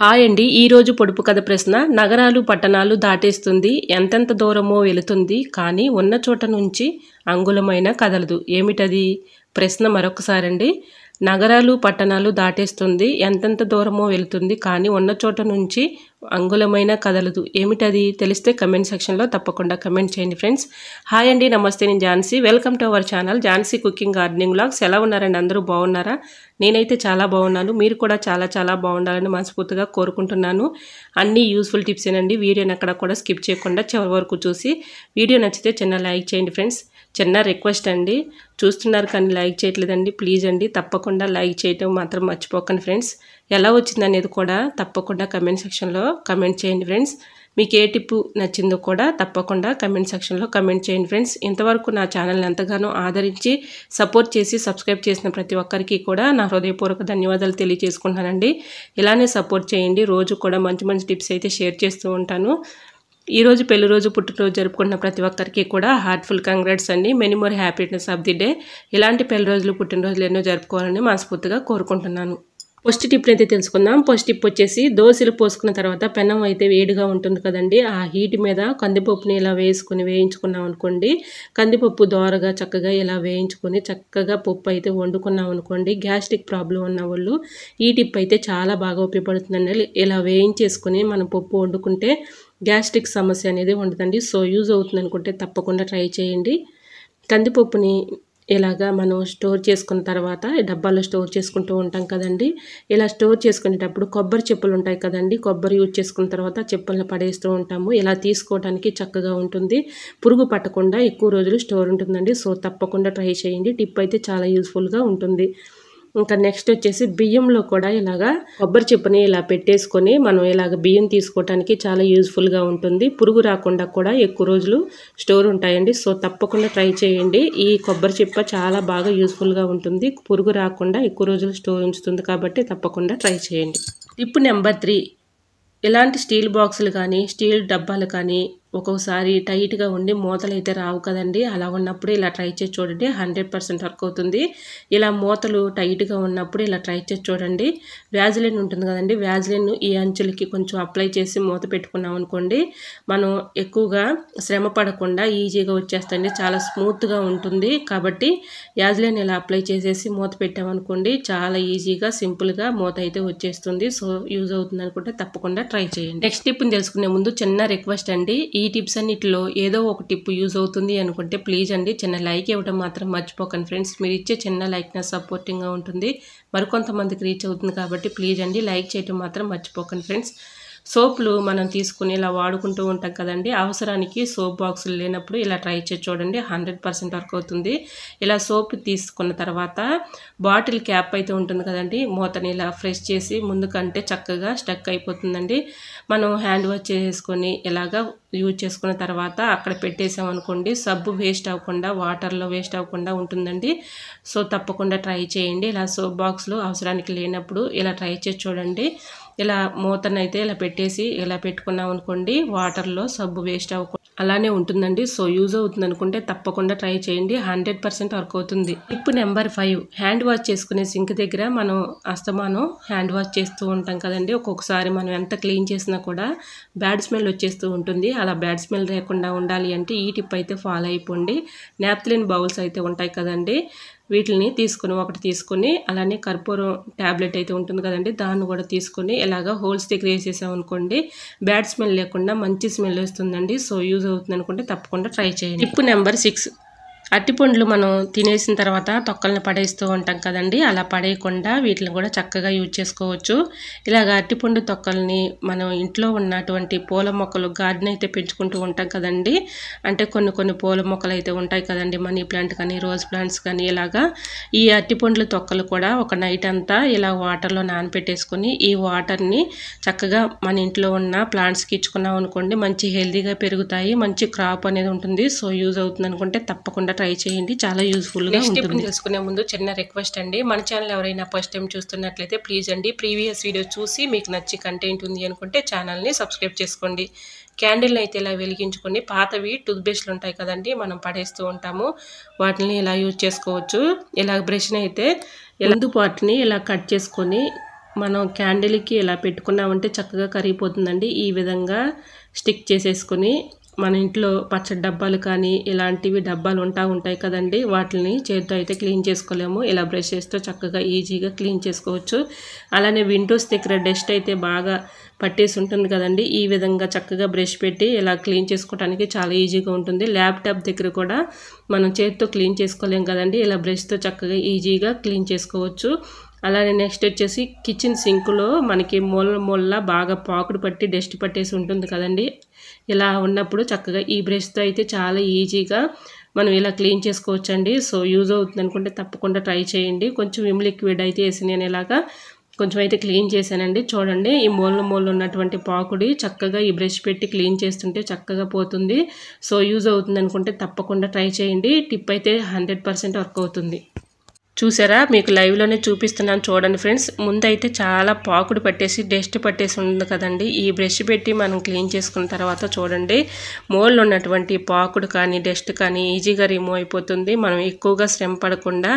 hi అండి ఈరోజు పొడుపు కథ ప్రశ్న నగరాలు పట్టణాలు దాటేస్తుంది ఎంతెంత దూరమో వెళుతుంది కానీ ఉన్న చోట నుంచి అంగుళమైన కదలదు ఏమిటది ప్రశ్న మరొకసారండి నగరాలు పట్టణాలు దాటేస్తుంది ఎంతెంత దూరమో వెళుతుంది కానీ ఉన్న చోట నుంచి అంగుళమైన కదలదు ఏమిటది తెలిస్తే కమెంట్ సెక్షన్లో తప్పకుండా కమెంట్ చేయండి ఫ్రెండ్స్ హాయ్ అండి నమస్తే నేను Jhansi welcome to our channel Jhansi cooking gardening blogs ఎలా ఉన్నారండి అందరూ బాగున్నారా నేనైతే చాలా బాగున్నాను మీరు కూడా చాలా చాలా బాగుండాలని మనస్ఫూర్తిగా కోరుకుంటున్నాను అన్ని యూస్ఫుల్ టిప్స్ ఏనండి వీడియోని అక్కడ కూడా స్కిప్ చేయకుండా చివరి వరకు చూసి వీడియో నచ్చితే చిన్న లైక్ చేయండి ఫ్రెండ్స్ చిన్న రిక్వెస్ట్ అండి చూస్తున్నారు కానీ లైక్ చేయట్లేదండి ప్లీజ్ అండి తప్పకుండా లైక్ చేయటం మాత్రం మర్చిపోకండి ఫ్రెండ్స్ ఎలా వచ్చింది అనేది కూడా తప్పకుండా కమెంట్ సెక్షన్లో కమెంట్ చేయండి ఫ్రెండ్స్ మీకు ఏ టిప్పు నచ్చిందో కూడా తప్పకుండా కమెంట్ సెక్షన్లో కమెంట్ చేయండి ఫ్రెండ్స్ ఇంతవరకు నా ఛానల్ని ఎంతగానో ఆదరించి సపోర్ట్ చేసి సబ్స్క్రైబ్ చేసిన ప్రతి ఒక్కరికి కూడా నా హృదయపూర్వక ధన్యవాదాలు తెలియజేసుకుంటానండి ఇలానే సపోర్ట్ చేయండి రోజు కూడా మంచి మంచి టిప్స్ అయితే షేర్ చేస్తూ ఉంటాను ఈరోజు పెళ్లి రోజు పుట్టినరోజు జరుపుకుంటున్న ప్రతి ఒక్కరికి కూడా హార్ట్ఫుల్ కంగ్రాట్స్ అండి many more happiness of the day ఇలాంటి పెళ్లి రోజులు పుట్టినరోజులు ఎన్నో జరుపుకోవాలని మనస్ఫూర్తిగా కోరుకుంటున్నాను ఫస్ట్ టిప్ని అయితే తెలుసుకుందాం ఫస్ట్ టిప్ వచ్చేసి దోశలు పోసుకున్న తర్వాత పెనం అయితే వేడిగా ఉంటుంది కదండి ఆ హీట్ మీద కందిపప్పుని ఇలా వేసుకుని వేయించుకున్నాం అనుకోండి కందిపప్పు దోరగా చక్కగా ఇలా వేయించుకొని చక్కగా పప్పు అయితే వండుకున్నాం అనుకోండి గ్యాస్ట్రిక్ ప్రాబ్లం ఉన్న వాళ్ళు ఈ టిప్ అయితే చాలా బాగా ఉపయోగపడుతుందండి ఇలా వేయించేసుకొని మనం పప్పు వండుకుంటే గ్యాస్ట్రిక్ సమస్య అనేది ఉండదండి సో యూజ్ అవుతుంది అనుకుంటే తప్పకుండా ట్రై చేయండి కందిపప్పుని ఇలాగా మనం స్టోర్ చేసుకున్న తర్వాత డబ్బాలో స్టోర్ చేసుకుంటూ ఉంటాం కదండి ఇలా స్టోర్ చేసుకునేటప్పుడు కొబ్బరి చెప్పులు ఉంటాయి కదండి కొబ్బరి యూజ్ చేసుకున్న తర్వాత చెప్పులను పడేస్తూ ఉంటాము ఇలా తీసుకోవడానికి చక్కగా ఉంటుంది పురుగు పట్టకుండా ఎక్కువ రోజులు స్టోర్ ఉంటుందండి సో తప్పకుండా ట్రై చేయండి టిప్ అయితే చాలా యూజ్ఫుల్గా ఉంటుంది ఇంకా నెక్స్ట్ వచ్చేసి బియ్యంలో కూడా ఇలాగా కొబ్బరి చిప్పని ఇలా పెట్టేసుకొని మనం ఇలాగ బియ్యం తీసుకోవడానికి చాలా యూజ్ఫుల్గా ఉంటుంది పురుగు రాకుండా కూడా ఎక్కువ రోజులు స్టోర్ ఉంటాయండి సో తప్పకుండా ట్రై చేయండి ఈ కొబ్బరి చిప్ప చాలా బాగా యూజ్ఫుల్గా ఉంటుంది పురుగు రాకుండా ఎక్కువ రోజులు స్టోర్ ఉంచుతుంది కాబట్టి తప్పకుండా ట్రై చేయండి టిప్ నెంబర్ త్రీ ఇలాంటి స్టీల్ బాక్సులు కానీ స్టీల్ డబ్బాలు కానీ ఒక్కొక్కసారి టైట్గా ఉండి మూతలు అయితే రావు కదండి అలా ఉన్నప్పుడు ఇలా ట్రై చేసి చూడండి హండ్రెడ్ పర్సెంట్ వర్క్ అవుతుంది ఇలా మూతలు టైట్గా ఉన్నప్పుడు ఇలా ట్రై చేసి చూడండి వ్యాజిలిన్ ఉంటుంది కదండి వ్యాజిలిన్ ఈ అంచులకి కొంచెం అప్లై చేసి మూత పెట్టుకున్నాం అనుకోండి మనం ఎక్కువగా శ్రమ పడకుండా ఈజీగా వచ్చేస్తుంది చాలా స్మూత్గా ఉంటుంది కాబట్టి వ్యాజిలిన్ ఇలా అప్లై చేసేసి మూత పెట్టామనుకోండి చాలా ఈజీగా సింపుల్గా మూత అయితే వచ్చేస్తుంది సో యూజ్ అవుతుంది అనుకుంటే తప్పకుండా ట్రై చేయండి నెక్స్ట్ టిప్ని తెలుసుకునే ముందు చిన్న రిక్వెస్ట్ అండి ఈ టిప్స్ అన్నిటిలో ఏదో ఒక టిప్ యూజ్ అవుతుంది అనుకుంటే ప్లీజ్ అండి చిన్న లైక్ ఇవ్వడం మాత్రం మర్చిపోకండి ఫ్రెండ్స్ మీరు ఇచ్చే చిన్న లైక్ నా సపోర్టింగ్గా ఉంటుంది మరికొంతమందికి రీచ్ అవుతుంది కాబట్టి ప్లీజ్ అండి లైక్ చేయడం మాత్రం మర్చిపోకండి ఫ్రెండ్స్ సోపులు మనం తీసుకుని ఇలా వాడుకుంటూ ఉంటాం కదండి అవసరానికి సోప్ బాక్సులు లేనప్పుడు ఇలా ట్రై చేసి చూడండి హండ్రెడ్ పర్సెంట్ వర్క్ అవుతుంది ఇలా సోప్ తీసుకున్న తర్వాత బాటిల్ క్యాప్ అయితే ఉంటుంది కదండి మూతని ఇలా ఫ్రెష్ చేసి ముందుకంటే చక్కగా స్టక్ అయిపోతుందండి మనం హ్యాండ్ వాష్ చేసుకొని ఇలాగా యూజ్ చేసుకున్న తర్వాత అక్కడ పెట్టేసామనుకోండి సబ్బు వేస్ట్ అవ్వకుండా వాటర్లో వేస్ట్ అవ్వకుండా ఉంటుందండి సో తప్పకుండా ట్రై చేయండి ఇలా సోప్ బాక్స్లు అవసరానికి లేనప్పుడు ఇలా ట్రై చేసి చూడండి ఇలా మూతనైతే ఇలా పెట్టేసి ఇలా పెట్టుకున్నాం అనుకోండి వాటర్లో సబ్బు వేస్ట్ అవ్వకుండా అలానే ఉంటుందండి సో యూజ్ అవుతుంది అనుకుంటే తప్పకుండా ట్రై చేయండి హండ్రెడ్ పర్సెంట్ వర్క్ అవుతుంది tip number five hand wash చేసుకునే సింక్ దగ్గర మనం అస్తమానం హ్యాండ్ వాష్ చేస్తూ ఉంటాం కదండి ఒక్కొక్కసారి మనం ఎంత క్లీన్ చేసినా కూడా బ్యాడ్ స్మెల్ వచ్చేస్తూ ఉంటుంది అలా బ్యాడ్ స్మెల్ లేకుండా ఉండాలి అంటే ఈ టిప్ అయితే ఫాలో అయిపోండి నాప్తిలిన్ బౌల్స్ అయితే ఉంటాయి కదండి వీటిని తీసుకుని ఒకటి తీసుకుని అలానే కర్పూరం ట్యాబ్లెట్ అయితే ఉంటుంది కదండి దాన్ని కూడా తీసుకుని ఇలాగ హోల్స్ దగ్గర వేసేసామనుకోండి బ్యాడ్ స్మెల్ లేకుండా మంచి స్మెల్ వస్తుందండి సో యూజ్ అవుతుంది అనుకుంటే తప్పకుండా ట్రై చేయండి ఇప్పుడు నెంబర్ సిక్స్ అరటిపండ్లు మనం తినేసిన తర్వాత తొక్కల్ని పడేస్తూ ఉంటాం కదండి అలా పడేయకుండా వీటిని కూడా చక్కగా యూజ్ చేసుకోవచ్చు ఇలాగ అరటిపండు తొక్కల్ని మనం ఇంట్లో ఉన్నటువంటి పూల మొక్కలు గార్డెన్ అయితే పెంచుకుంటూ ఉంటాం కదండి అంటే కొన్ని కొన్ని పూల మొక్కలు అయితే ఉంటాయి కదండి మనీ ప్లాంట్ కానీ రోజ్ ప్లాంట్స్ కానీ ఇలాగా ఈ అరటిపండ్ల తొక్కలు కూడా ఒక నైట్ అంతా ఇలా వాటర్లో నానపెట్టేసుకొని ఈ వాటర్ని చక్కగా మన ఇంట్లో ఉన్న ప్లాంట్స్కి ఇచ్చుకున్నాం అనుకోండి మంచి హెల్దీగా పెరుగుతాయి మంచి క్రాప్ అనేది ఉంటుంది సో యూజ్ అవుతుంది అనుకుంటే తప్పకుండా ట్రై చేయండి చాలా యూస్ఫుల్గా ఉంటుంది తెలుసుకునే ముందు చిన్న రిక్వెస్ట్ అండి మన ఛానల్ ఎవరైనా ఫస్ట్ టైం చూస్తున్నట్లయితే ప్లీజ్ అండి ప్రీవియస్ వీడియో చూసి మీకు నచ్చి కంటెంట్ ఉంది అనుకుంటే ఛానల్ని సబ్స్క్రైబ్ చేసుకోండి క్యాండిల్ని అయితే ఇలా వెలిగించుకొని పాతవి టూత్పేస్ట్లు ఉంటాయి కదండి మనం పడేస్తూ ఉంటాము వాటిని ఇలా యూజ్ చేసుకోవచ్చు ఇలా బ్రష్ని అయితే ముందు పాటిని ఇలా కట్ చేసుకొని మనం క్యాండిల్కి ఇలా పెట్టుకున్నామంటే చక్కగా కరిగిపోతుందండి ఈ విధంగా స్టిక్ చేసేసుకొని మన ఇంట్లో పచ్చడి డబ్బాలు కానీ ఇలాంటివి డబ్బాలు ఉంటా ఉంటాయి కదండి వాటిని చేతితో అయితే క్లీన్ చేసుకోలేము ఇలా బ్రష్ చేస్తే చక్కగా ఈజీగా క్లీన్ చేసుకోవచ్చు అలానే విండోస్ దగ్గర డస్ట్ అయితే బాగా పట్టేసి ఉంటుంది కదండి ఈ విధంగా చక్కగా బ్రష్ పెట్టి ఇలా క్లీన్ చేసుకోవడానికి చాలా ఈజీగా ఉంటుంది ల్యాప్టాప్ దగ్గర కూడా మనం చేతితో క్లీన్ చేసుకోలేము కదండి ఇలా బ్రష్తో చక్కగా ఈజీగా క్లీన్ చేసుకోవచ్చు అలానే నెక్స్ట్ వచ్చేసి కిచెన్ సింక్లో మనకి మొల్ల మొల్ల బాగా పాకుడు పట్టి డస్ట్ పట్టేసి ఉంటుంది కదండి ఇలా ఉన్నప్పుడు చక్కగా ఈ బ్రష్తో అయితే చాలా ఈజీగా మనం ఇలా క్లీన్ చేసుకోవచ్చండి సో యూజ్ అవుతుంది అనుకుంటే తప్పకుండా ట్రై చేయండి కొంచెం విమ్ లిక్విడ్ అయితే వేసి నేను ఇలాగా కొంచెం అయితే క్లీన్ చేశానండి చూడండి ఈ మూలన మూలన ఉన్నటువంటి పాకుడి చక్కగా ఈ బ్రష్ పెట్టి క్లీన్ చేస్తుంటే చక్కగా పోతుంది సో యూజ్ అవుతుంది అనుకుంటే తప్పకుండా ట్రై చేయండి టిప్ అయితే హండ్రెడ్ వర్క్ అవుతుంది చూసారా మీకు లైవ్లోనే చూపిస్తున్నాను చూడండి ఫ్రెండ్స్ ముందైతే చాలా పాకుడు పట్టేసి డస్ట్ పట్టేసి ఉంది కదండి ఈ బ్రష్ పెట్టి మనం క్లీన్ చేసుకున్న తర్వాత చూడండి మోళ్ళు ఉన్నటువంటి పాకుడు కానీ డస్ట్ కానీ ఈజీగా రిమూవ్ అయిపోతుంది మనం ఎక్కువగా శ్రమ పడకుండా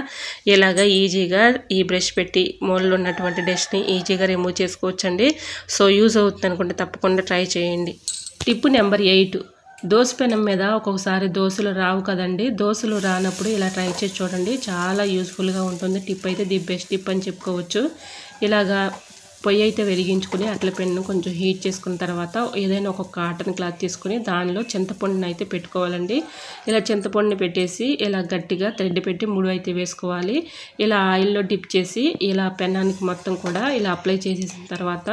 ఇలాగ ఈజీగా ఈ బ్రష్ పెట్టి మోళ్ళు ఉన్నటువంటి డస్ట్ని ఈజీగా రిమూవ్ చేసుకోవచ్చండి సో యూజ్ అవుతుంది అనుకుంటే తప్పకుండా ట్రై చేయండి టిప్ నెంబర్ ఎయిట్ దోశ పెనం మీద ఒక్కొక్కసారి దోశలు రావు కదండి దోశలు రానప్పుడు ఇలా ట్రై చేసి చూడండి చాలా యూస్ఫుల్గా ఉంటుంది టిప్ అయితే ది బెస్ట్ టిప్ అని చెప్పుకోవచ్చు ఇలాగా పొయ్యి అయితే వెలిగించుకుని అట్ల పెన్ను కొంచెం హీట్ చేసుకున్న తర్వాత ఏదైనా ఒక కాటన్ క్లాత్ తీసుకుని దానిలో చింతపండుని అయితే పెట్టుకోవాలండి ఇలా చింతపండుని పెట్టేసి ఇలా గట్టిగా థ్రెడ్ పెట్టి మూడు అయితే వేసుకోవాలి ఇలా ఆయిల్లో డిప్ చేసి ఇలా పెన్నానికి మొత్తం కూడా ఇలా అప్లై చేసేసిన తర్వాత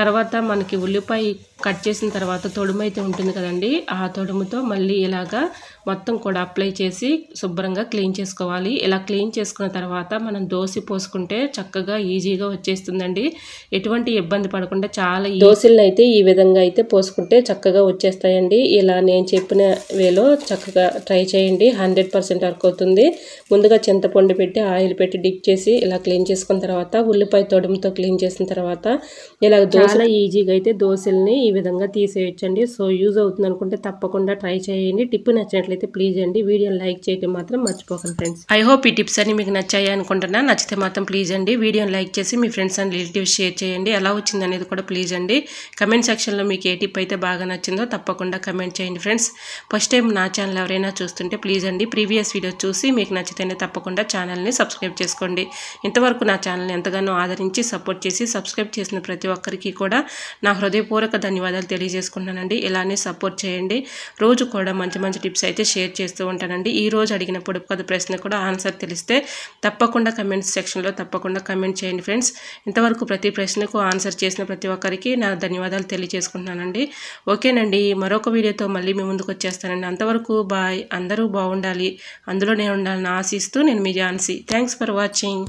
తర్వాత మనకి ఉల్లిపాయ కట్ చేసిన తర్వాత తొడుము అయితే ఉంటుంది కదండి ఆ తొడుముతో మళ్ళీ ఇలాగా మొత్తం కూడా అప్లై చేసి శుభ్రంగా క్లీన్ చేసుకోవాలి ఇలా క్లీన్ చేసుకున్న తర్వాత మనం దోశ పోసుకుంటే చక్కగా ఈజీగా వచ్చేస్తుందండి ఎటువంటి ఇబ్బంది పడకుండా చాలా దోశలను అయితే ఈ విధంగా అయితే పోసుకుంటే చక్కగా వచ్చేస్తాయండి ఇలా నేను చెప్పిన వేలో చక్కగా ట్రై చేయండి హండ్రెడ్ పర్సెంట్ వర్క్ అవుతుంది ముందుగా చింతపండు పెట్టి ఆయిల్ పెట్టి డిప్ చేసి ఇలా క్లీన్ చేసుకున్న తర్వాత ఉల్లిపాయ తొడుముతో క్లీన్ చేసిన తర్వాత ఇలా దోశ ఈజీగా అయితే దోశల్ని ఈ విధంగా తీసేయొచ్చండి సో యూజ్ అవుతుంది అనుకుంటే తప్పకుండా ట్రై చేయండి టిప్ నచ్చినట్లయితే ప్లీజ్ అండి వీడియోని లైక్ చేయడం మాత్రం మర్చిపోకండి ఫ్రెండ్స్ ఐ హోప్ ఈ టిప్స్ అన్ని మీకు నచ్చాయి అనుకుంటున్నా నచ్చితే మాత్రం ప్లీజ్ అండి వీడియోని లైక్ చేసి మీ ఫ్రెండ్స్ అండ్ రిలేటివ్స్ షేర్ చేయండి ఎలా వచ్చింది అనేది కూడా ప్లీజ్ అండి కమెంట్ సెక్షన్లో మీకు ఏ టిప్ అయితే బాగా నచ్చిందో తప్పకుండా కమెంట్ చేయండి ఫ్రెండ్స్ ఫస్ట్ టైం నా ఛానల్ ఎవరైనా చూస్తుంటే ప్లీజ్ అండి ప్రీవియస్ వీడియో చూసి మీకు నచ్చితేనే తప్పకుండా ఛానల్ని సబ్స్క్రైబ్ చేసుకోండి ఇంతవరకు నా ఛానల్ని ఎంతగానో ఆదరించి సపోర్ట్ చేసి సబ్స్క్రైబ్ చేసిన ప్రతి ఒక్కరికి కూడా నా హృదయపూర్వక ధన్యవాదాలు ధన్యవాదాలు తెలియజేసుకుంటానండి ఇలానే సపోర్ట్ చేయండి రోజు కూడా మంచి మంచి టిప్స్ అయితే షేర్ చేస్తూ ఉంటానండి ఈ రోజు అడిగిన పొడుపు కథ ప్రశ్న కూడా ఆన్సర్ తెలిస్తే తప్పకుండా కమెంట్స్ సెక్షన్లో తప్పకుండా కమెంట్ చేయండి ఫ్రెండ్స్ ఇంతవరకు ప్రతి ప్రశ్నకు ఆన్సర్ చేసిన ప్రతి ఒక్కరికి నా ధన్యవాదాలు తెలియజేసుకుంటున్నానండి ఓకేనండి మరొక వీడియోతో మళ్ళీ మీ ముందుకు వచ్చేస్తానండి అంతవరకు బాయ్ అందరూ బాగుండాలి అందులో నేను ఉండాలని ఆశిస్తూ నేను మీ జాన్సీ థ్యాంక్స్ ఫర్ వాచింగ్